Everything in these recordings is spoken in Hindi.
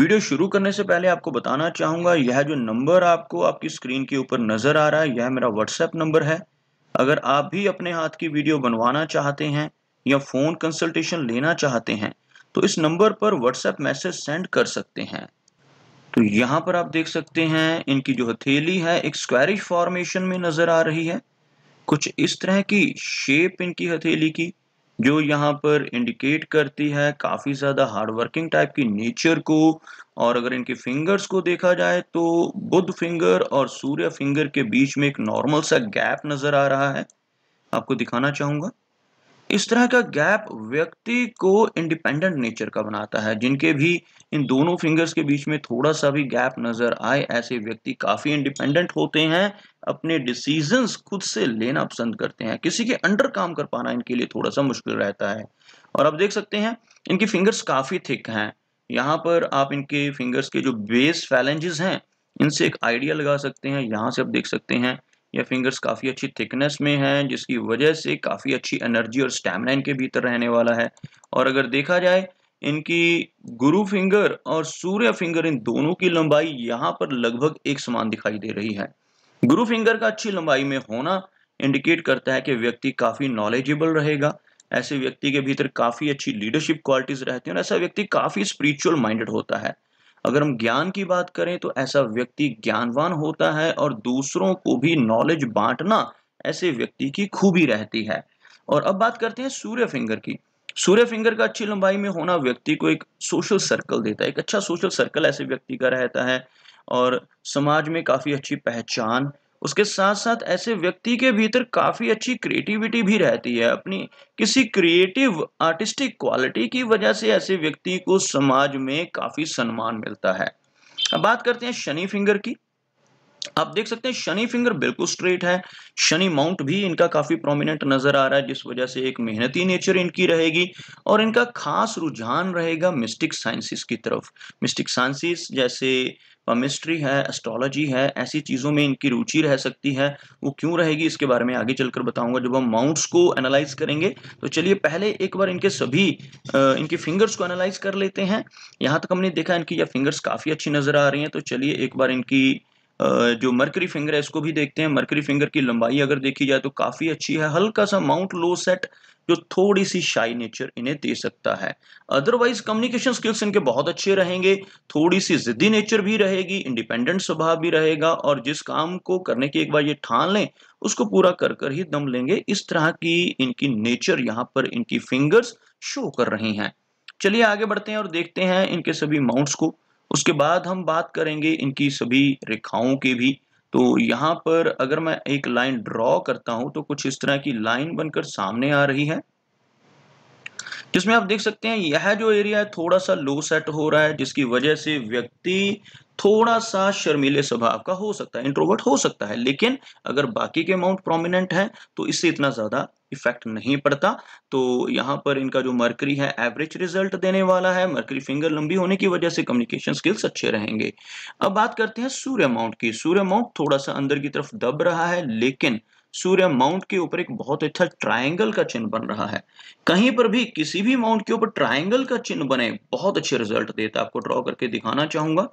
वीडियो शुरू करने से पहले आपको बताना चाहूंगा यह जो नंबर आपको आपकी स्क्रीन के ऊपर नज़र आ रहा है यह मेरा व्हाट्सएप नंबर है अगर आप भी अपने हाथ की वीडियो बनवाना चाहते हैं या फ़ोन कंसल्टेशन लेना चाहते हैं तो इस नंबर पर व्हाट्सएप मैसेज सेंड कर सकते हैं तो यहाँ पर आप देख सकते हैं इनकी जो हथेली है एक स्क्वायरिश फॉर्मेशन में नज़र आ रही है कुछ इस तरह की शेप इनकी हथेली की जो यहाँ पर इंडिकेट करती है काफ़ी ज़्यादा हार्डवर्किंग टाइप की नेचर को और अगर इनके फिंगर्स को देखा जाए तो बुद्ध फिंगर और सूर्य फिंगर के बीच में एक नॉर्मल सा गैप नज़र आ रहा है आपको दिखाना चाहूंगा इस तरह का गैप व्यक्ति को इंडिपेंडेंट नेचर का बनाता है जिनके भी इन दोनों फिंगर्स के बीच में थोड़ा सा भी गैप नजर आए ऐसे व्यक्ति काफी इंडिपेंडेंट होते हैं अपने डिसीजंस खुद से लेना पसंद करते हैं किसी के अंडर काम कर पाना इनके लिए थोड़ा सा मुश्किल रहता है और आप देख सकते हैं इनकी फिंगर्स काफी थिक हैं यहाँ पर आप इनके फिंगर्स के जो बेस फैलेंजेस हैं इनसे एक आइडिया लगा सकते हैं यहाँ से आप देख सकते हैं ये फिंगर्स काफ़ी अच्छी थिकनेस में हैं जिसकी वजह से काफ़ी अच्छी एनर्जी और स्टेमिना इनके भीतर रहने वाला है और अगर देखा जाए इनकी गुरु फिंगर और सूर्य फिंगर इन दोनों की लंबाई यहाँ पर लगभग एक समान दिखाई दे रही है गुरु फिंगर का अच्छी लंबाई में होना इंडिकेट करता है कि व्यक्ति काफ़ी नॉलेजेबल रहेगा ऐसे व्यक्ति के भीतर काफ़ी अच्छी लीडरशिप क्वालिटीज़ रहती हैं और ऐसा व्यक्ति काफ़ी स्पिरिचुअल माइंडेड होता है अगर हम ज्ञान की बात करें तो ऐसा व्यक्ति ज्ञानवान होता है और दूसरों को भी नॉलेज बांटना ऐसे व्यक्ति की खूबी रहती है और अब बात करते हैं सूर्य फिंगर की सूर्य फिंगर का अच्छी लंबाई में होना व्यक्ति को एक सोशल सर्कल देता है एक अच्छा सोशल सर्कल ऐसे व्यक्ति का रहता है और समाज में काफ़ी अच्छी पहचान उसके साथ साथ ऐसे व्यक्ति के भीतर काफ़ी अच्छी क्रिएटिविटी भी रहती है अपनी किसी क्रिएटिव आर्टिस्टिक क्वालिटी की वजह से ऐसे व्यक्ति को समाज में काफ़ी सम्मान मिलता है अब बात करते हैं शनि फिंगर की आप देख सकते हैं शनि फिंगर बिल्कुल स्ट्रेट है शनि माउंट भी इनका काफी प्रोमिनेंट नजर आ रहा है जिस वजह से एक मेहनती नेचर इनकी रहेगी और इनका खास रुझान रहेगा मिस्टिक साइंसिस की तरफ मिस्टिक साइंसिस जैसे मिस्ट्री है एस्ट्रोलॉजी है ऐसी चीज़ों में इनकी रुचि रह सकती है वो क्यों रहेगी इसके बारे में आगे चलकर बताऊंगा जब हम माउंट्स को एनालाइज करेंगे तो चलिए पहले एक बार इनके सभी इनके फिंगर्स को एनालाइज कर लेते हैं यहां तक हमने देखा इनकी यह फिंगर्स काफ़ी अच्छी नज़र आ रही हैं तो चलिए एक बार इनकी जो मरकरी फिंगर है इसको भी देखते हैं मरकरी फिंगर की लंबाई अगर देखी जाए तो काफ़ी अच्छी है हल्का सा माउंट लो सेट जो थोड़ी सी शाई नेचर इन्हें दे सकता है अदरवाइज कम्युनिकेशन स्किल्स इनके बहुत अच्छे रहेंगे थोड़ी सी जिद्दी नेचर भी रहेगी इंडिपेंडेंट स्वभाव भी रहेगा और जिस काम को करने की एक बार ये ठान लें उसको पूरा कर कर ही दम लेंगे इस तरह की इनकी नेचर यहाँ पर इनकी फिंगर्स शो कर रही हैं चलिए आगे बढ़ते हैं और देखते हैं इनके सभी माउंट्स को उसके बाद हम बात करेंगे इनकी सभी रेखाओं के भी तो यहाँ पर अगर मैं एक लाइन ड्रॉ करता हूं तो कुछ इस तरह की लाइन बनकर सामने आ रही है जिसमें आप देख सकते हैं यह जो एरिया है थोड़ा सा लो सेट हो रहा है जिसकी वजह से व्यक्ति थोड़ा सा शर्मीले स्वभाव का हो सकता है इंट्रोवर्ट हो सकता है लेकिन अगर बाकी के अमाउंट प्रोमिनेंट हैं तो इससे इतना ज़्यादा इफेक्ट नहीं पड़ता तो यहाँ पर इनका जो मर्करी है एवरेज रिजल्ट देने वाला है मर्करी फिंगर लंबी होने की वजह से कम्युनिकेशन स्किल्स अच्छे रहेंगे अब बात करते हैं सूर्य माउंट की सूर्य माउंट थोड़ा सा अंदर की तरफ दब रहा है लेकिन सूर्य माउंट के ऊपर एक बहुत अच्छा ट्रायंगल का चिन्ह बन रहा है कहीं पर भी किसी भी माउंट के ऊपर ट्रायंगल का चिन्ह बने बहुत अच्छे रिजल्ट देता है आपको ड्रॉ करके दिखाना चाहूंगा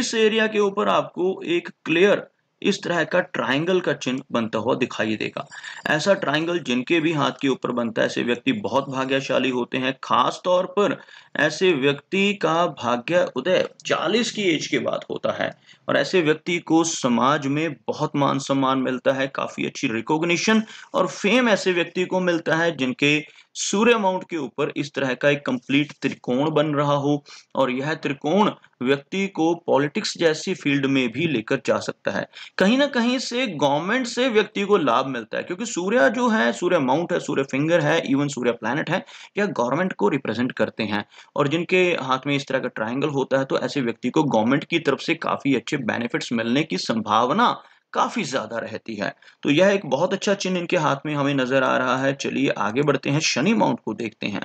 इस एरिया के ऊपर आपको एक क्लियर इस तरह का ट्राइंगल का चिन्ह बनता हुआ दिखाई देगा ऐसा ट्राइंगल जिनके भी हाथ के ऊपर बनता है ऐसे व्यक्ति बहुत भाग्यशाली होते हैं खास तौर पर ऐसे व्यक्ति का भाग्य उदय 40 की एज के बाद होता है और ऐसे व्यक्ति को समाज में बहुत मान सम्मान मिलता है काफी अच्छी रिकॉग्निशन और फेम ऐसे व्यक्ति को मिलता है जिनके सूर्य माउंट के ऊपर इस तरह का एक कंप्लीट त्रिकोण बन रहा हो और यह त्रिकोण व्यक्ति को पॉलिटिक्स जैसी फील्ड में भी लेकर जा सकता है कहीं ना कहीं से गवर्नमेंट से व्यक्ति को लाभ मिलता है क्योंकि सूर्य जो है सूर्य माउंट है सूर्य फिंगर है इवन सूर्य प्लानट है यह गवर्नमेंट को रिप्रेजेंट करते हैं और जिनके हाथ में इस तरह का ट्राइंगल होता है तो ऐसे व्यक्ति को गवर्नमेंट की तरफ से काफी अच्छे बेनिफिट्स मिलने की संभावना काफ़ी ज़्यादा रहती है तो यह एक बहुत अच्छा चिन्ह इनके हाथ में हमें नज़र आ रहा है चलिए आगे बढ़ते हैं शनि माउंट को देखते हैं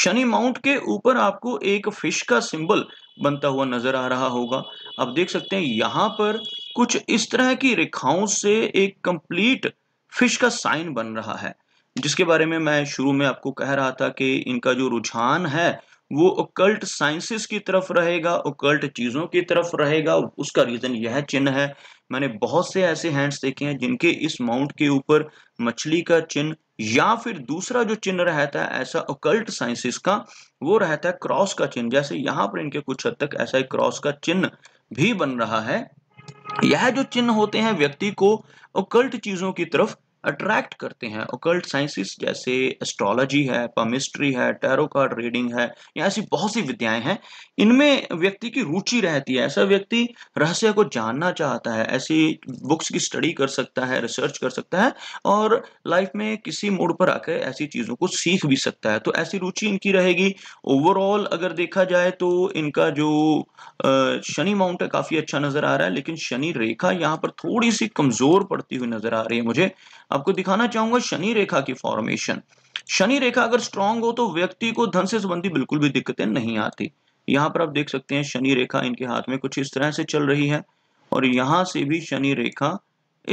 शनि माउंट के ऊपर आपको एक फिश का सिंबल बनता हुआ नजर आ रहा होगा आप देख सकते हैं यहां पर कुछ इस तरह की रेखाओं से एक कंप्लीट फिश का साइन बन रहा है जिसके बारे में मैं शुरू में आपको कह रहा था कि इनका जो रुझान है वो ओकल्ट साइंसेस की तरफ रहेगा ओकल्ट चीज़ों की तरफ रहेगा उसका रीज़न यह चिन्ह है मैंने बहुत से ऐसे हैंड्स देखे हैं जिनके इस माउंट के ऊपर मछली का चिन्ह या फिर दूसरा जो चिन्ह रहता है ऐसा ओकल्ट साइंसेस का वो रहता है क्रॉस का चिन्ह जैसे यहां पर इनके कुछ हद तक ऐसा एक क्रॉस का चिन्ह भी बन रहा है यह जो चिन्ह होते हैं व्यक्ति को ओकल्ट चीज़ों की तरफ अट्रैक्ट करते हैं ओकल्ट साइंसिस जैसे एस्ट्रोलॉजी है पमिस्ट्री है टैरो कार्ड रीडिंग है या ऐसी बहुत सी विद्याएं हैं इनमें व्यक्ति की रुचि रहती है ऐसा व्यक्ति रहस्य को जानना चाहता है ऐसी बुक्स की स्टडी कर सकता है रिसर्च कर सकता है और लाइफ में किसी मोड पर आकर ऐसी चीज़ों को सीख भी सकता है तो ऐसी रुचि इनकी रहेगी ओवरऑल अगर देखा जाए तो इनका जो शनि माउंट है काफ़ी अच्छा नज़र आ रहा है लेकिन शनि रेखा यहाँ पर थोड़ी सी कमज़ोर पड़ती हुई नज़र आ रही है मुझे आपको दिखाना चाहूंगा शनि रेखा की फॉर्मेशन शनि रेखा अगर स्ट्रांग हो तो व्यक्ति को धन से संबंधी बिल्कुल भी दिक्कतें नहीं आती यहाँ पर आप देख सकते हैं शनि रेखा इनके हाथ में कुछ इस तरह से चल रही है और यहां से भी शनि रेखा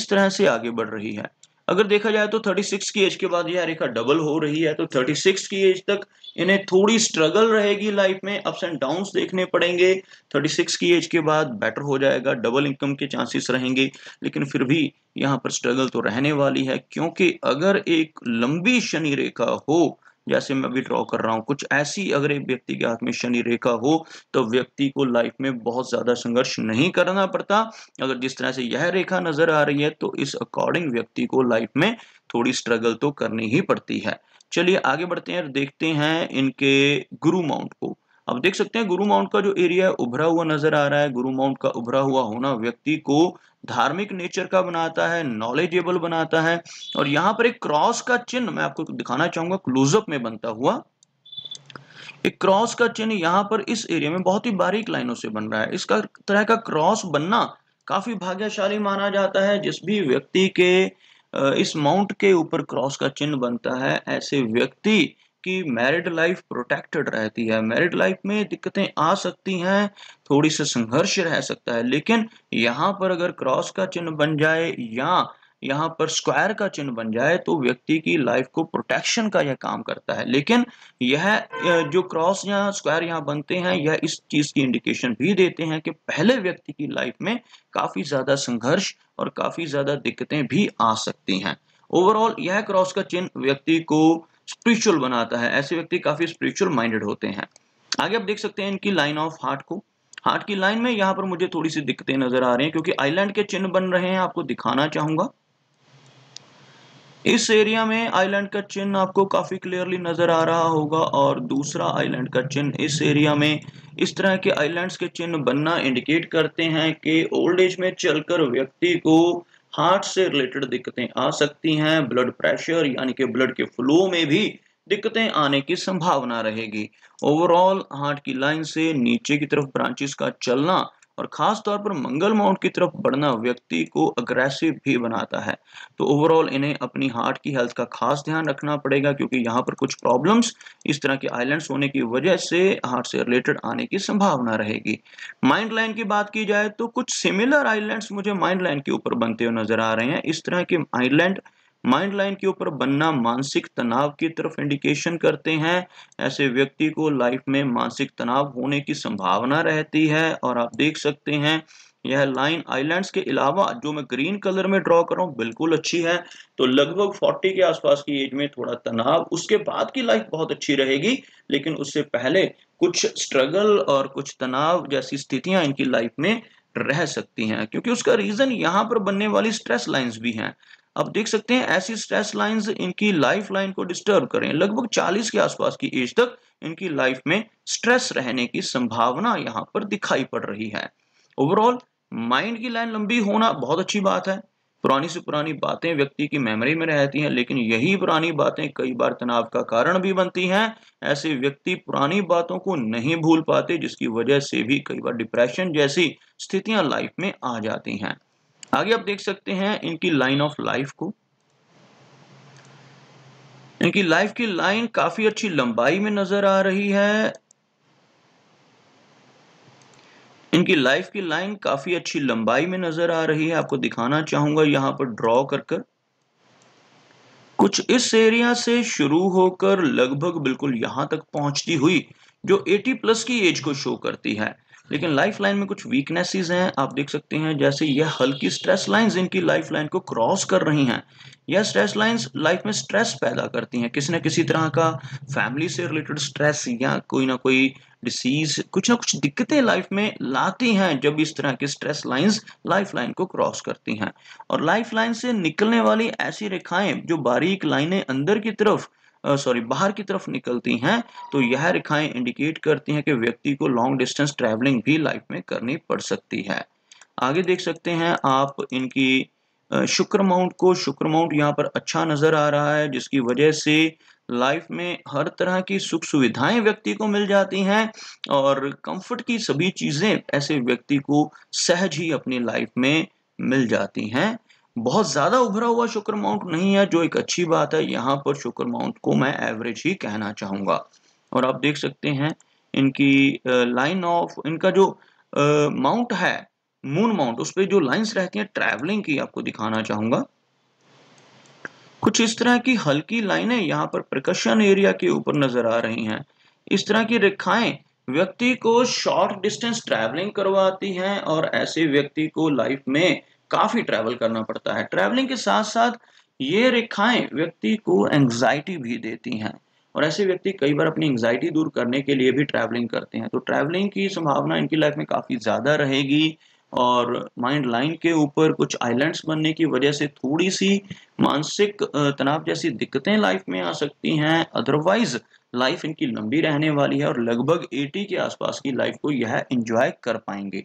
इस तरह से आगे बढ़ रही है अगर देखा जाए तो 36 की एज के बाद यह रेखा डबल हो रही है तो 36 की एज तक इन्हें थोड़ी स्ट्रगल रहेगी लाइफ में अप्स एंड डाउन्स देखने पड़ेंगे 36 की एज के बाद बेटर हो जाएगा डबल इनकम के चांसेस रहेंगे लेकिन फिर भी यहाँ पर स्ट्रगल तो रहने वाली है क्योंकि अगर एक लंबी शनि रेखा हो जैसे मैं अभी ड्रॉ कर रहा हूँ कुछ ऐसी अगर एक व्यक्ति के हाथ में शनि रेखा हो तो व्यक्ति को लाइफ में बहुत ज़्यादा संघर्ष नहीं करना पड़ता अगर जिस तरह से यह रेखा नज़र आ रही है तो इस अकॉर्डिंग व्यक्ति को लाइफ में थोड़ी स्ट्रगल तो करनी ही पड़ती है चलिए आगे बढ़ते हैं देखते हैं इनके गुरु माउंट को अब देख सकते हैं गुरु माउंट का जो एरिया है उभरा हुआ नजर आ रहा है गुरु माउंट का उभरा हुआ होना व्यक्ति को धार्मिक नेचर का बनाता है नॉलेजेबल बनाता है और यहाँ पर एक क्रॉस का चिन्ह मैं आपको दिखाना चाहूंगा क्लोजअप में बनता हुआ एक क्रॉस का चिन्ह यहाँ पर इस एरिया में बहुत ही बारीक लाइनों से बन रहा है इसका तरह का क्रॉस बनना काफी भाग्यशाली माना जाता है जिस भी व्यक्ति के इस माउंट के ऊपर क्रॉस का चिन्ह बनता है ऐसे व्यक्ति आपकी मैरिड लाइफ प्रोटेक्टेड रहती है मैरिड लाइफ में दिक्कतें आ सकती हैं थोड़ी सी संघर्ष रह सकता है लेकिन यहाँ पर अगर क्रॉस का चिन्ह बन जाए या यहाँ पर स्क्वायर का चिन्ह बन जाए तो व्यक्ति की लाइफ को प्रोटेक्शन का यह काम करता है लेकिन यह जो क्रॉस या स्क्वायर यहाँ बनते हैं यह इस चीज़ की इंडिकेशन भी देते हैं कि पहले व्यक्ति की लाइफ में काफ़ी ज़्यादा संघर्ष और काफ़ी ज़्यादा दिक्कतें भी आ सकती हैं ओवरऑल यह क्रॉस का चिन्ह व्यक्ति को स्पिरिचुअल बनाता है ऐसे व्यक्ति काफी स्पिरिचुअल माइंडेड होते हैं आगे आप देख सकते हैं इनकी लाइन ऑफ हार्ट को हार्ट की लाइन में यहाँ पर मुझे थोड़ी सी दिक्कतें नजर आ रही हैं क्योंकि आइलैंड के चिन्ह बन रहे हैं आपको दिखाना चाहूंगा इस एरिया में आइलैंड का चिन्ह आपको काफी क्लियरली नजर आ रहा होगा और दूसरा आइलैंड का चिन्ह इस एरिया में इस तरह के आइलैंड्स के चिन्ह बनना इंडिकेट करते हैं कि ओल्ड एज में चलकर व्यक्ति को हार्ट से रिलेटेड दिक्कतें आ सकती हैं ब्लड प्रेशर यानी कि ब्लड के फ्लो में भी दिक्कतें आने की संभावना रहेगी ओवरऑल हार्ट की लाइन से नीचे की तरफ ब्रांचेस का चलना और खास तौर पर मंगल माउंट की तरफ बढ़ना व्यक्ति को अग्रेसिव भी बनाता है तो ओवरऑल इन्हें अपनी हार्ट की हेल्थ का खास ध्यान रखना पड़ेगा क्योंकि यहाँ पर कुछ प्रॉब्लम्स इस तरह के आइलैंड्स होने की वजह से हार्ट से रिलेटेड आने की संभावना रहेगी माइंड लाइन की बात की जाए तो कुछ सिमिलर आइलैंड मुझे माइंड लाइन के ऊपर बनते हुए नजर आ रहे हैं इस तरह के आइलैंड माइंड लाइन के ऊपर बनना मानसिक तनाव की तरफ इंडिकेशन करते हैं ऐसे व्यक्ति को लाइफ में मानसिक तनाव होने की संभावना रहती है और आप देख सकते हैं यह लाइन आइलैंड्स के अलावा जो मैं ग्रीन कलर में ड्रॉ कर रहा हूँ बिल्कुल अच्छी है तो लगभग 40 के आसपास की एज में थोड़ा तनाव उसके बाद की लाइफ बहुत अच्छी रहेगी लेकिन उससे पहले कुछ स्ट्रगल और कुछ तनाव जैसी स्थितियां इनकी लाइफ में रह सकती हैं क्योंकि उसका रीजन यहाँ पर बनने वाली स्ट्रेस लाइन भी हैं आप देख सकते हैं ऐसी स्ट्रेस लाइंस इनकी लाइफ लाइन को डिस्टर्ब करें लगभग 40 के आसपास की एज तक इनकी लाइफ में स्ट्रेस रहने की संभावना यहाँ पर दिखाई पड़ रही है ओवरऑल माइंड की लाइन लंबी होना बहुत अच्छी बात है पुरानी से पुरानी बातें व्यक्ति की मेमोरी में रहती हैं लेकिन यही पुरानी बातें कई बार तनाव का कारण भी बनती हैं ऐसे व्यक्ति पुरानी बातों को नहीं भूल पाते जिसकी वजह से भी कई बार डिप्रेशन जैसी स्थितियां लाइफ में आ जाती हैं आगे आप देख सकते हैं इनकी लाइन ऑफ लाइफ को इनकी लाइफ की लाइन काफी अच्छी लंबाई में नजर आ रही है इनकी लाइफ की लाइन काफी अच्छी लंबाई में नजर आ रही है आपको दिखाना चाहूंगा यहां पर ड्रॉ कर कर कुछ इस एरिया से शुरू होकर लगभग बिल्कुल यहां तक पहुंचती हुई जो 80 प्लस की एज को शो करती है लेकिन लाइफ लाइन में कुछ वीकनेसेस हैं आप देख सकते हैं जैसे यह हल्की स्ट्रेस लाइंस इनकी लाइफ लाइन को क्रॉस कर रही हैं यह स्ट्रेस लाइंस लाइफ में स्ट्रेस पैदा करती हैं किसी ना किसी तरह का फैमिली से रिलेटेड स्ट्रेस या कोई ना कोई डिसीज कुछ ना कुछ दिक्कतें लाइफ में लाती हैं जब इस तरह की स्ट्रेस लाइंस लाइफ लाइन को क्रॉस करती हैं और लाइफ लाइन से निकलने वाली ऐसी रेखाएं जो बारीक लाइनें अंदर की तरफ सॉरी बाहर की तरफ निकलती हैं तो यह रेखाएं इंडिकेट करती हैं कि व्यक्ति को लॉन्ग डिस्टेंस ट्रैवलिंग भी लाइफ में करनी पड़ सकती है आगे देख सकते हैं आप इनकी शुक्र माउंट को शुक्र माउंट यहाँ पर अच्छा नजर आ रहा है जिसकी वजह से लाइफ में हर तरह की सुख सुविधाएं व्यक्ति को मिल जाती हैं और कंफर्ट की सभी चीज़ें ऐसे व्यक्ति को सहज ही अपनी लाइफ में मिल जाती हैं बहुत ज़्यादा उभरा हुआ शुक्र माउंट नहीं है जो एक अच्छी बात है यहाँ पर शुक्र माउंट को मैं एवरेज ही कहना चाहूंगा और आप देख सकते हैं इनकी लाइन ऑफ इनका जो माउंट है मून माउंट उस पर जो लाइंस रहती हैं ट्रैवलिंग की आपको दिखाना चाहूंगा कुछ इस तरह की हल्की लाइनें यहाँ पर प्रकशन एरिया के ऊपर नजर आ रही हैं इस तरह की रेखाएं व्यक्ति को शॉर्ट डिस्टेंस ट्रैवलिंग करवाती हैं और ऐसे व्यक्ति को लाइफ में काफ़ी ट्रैवल करना पड़ता है ट्रैवलिंग के साथ साथ ये रेखाएं व्यक्ति को एंग्जाइटी भी देती हैं और ऐसे व्यक्ति कई बार अपनी एंग्जाइटी दूर करने के लिए भी ट्रैवलिंग करते हैं तो ट्रैवलिंग की संभावना इनकी लाइफ में काफ़ी ज़्यादा रहेगी और माइंड लाइन के ऊपर कुछ आइलैंड्स बनने की वजह से थोड़ी सी मानसिक तनाव जैसी दिक्कतें लाइफ में आ सकती हैं अदरवाइज लाइफ इनकी लंबी रहने वाली है और लगभग 80 के आसपास की लाइफ को यह एंजॉय कर पाएंगे